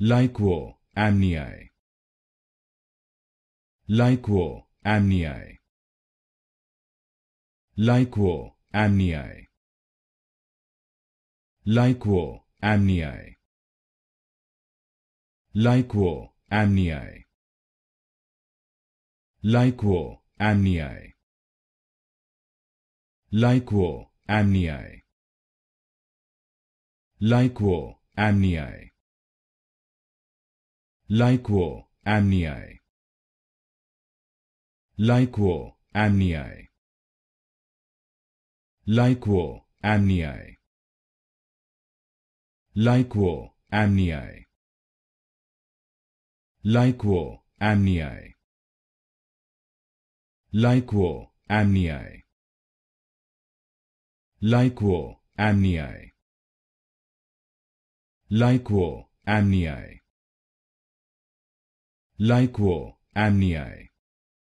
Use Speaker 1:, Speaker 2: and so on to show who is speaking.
Speaker 1: like war, amniae. Like war, amniae. Like war, amniae. Like war, amniae. Like war, amniae. Like amniae. Like amniae. Like amniae like wo amniae like wo amniae like wo amniae like wo amniae like wo amniae like wo amniae like wo amniae like wo amniae like war, amniae.